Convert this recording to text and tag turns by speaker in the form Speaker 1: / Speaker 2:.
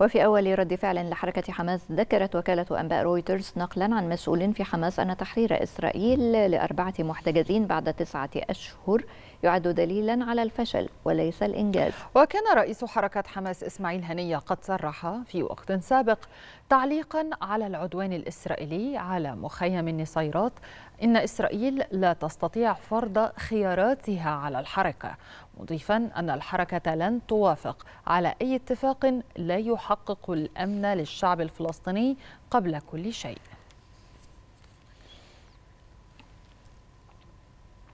Speaker 1: وفي أول رد فعل لحركة حماس ذكرت وكالة أنباء رويترز نقلا عن مسؤول في حماس أن تحرير إسرائيل لأربعة محتجزين بعد تسعة أشهر يعد دليلا على الفشل وليس الإنجاز
Speaker 2: وكان رئيس حركة حماس إسماعيل هنية قد صرح في وقت سابق تعليقا على العدوان الإسرائيلي على مخيم النصيرات إن إسرائيل لا تستطيع فرض خياراتها على الحركة مضيفا أن الحركة لن توافق على أي اتفاق لا يحقق الأمن للشعب الفلسطيني قبل كل شيء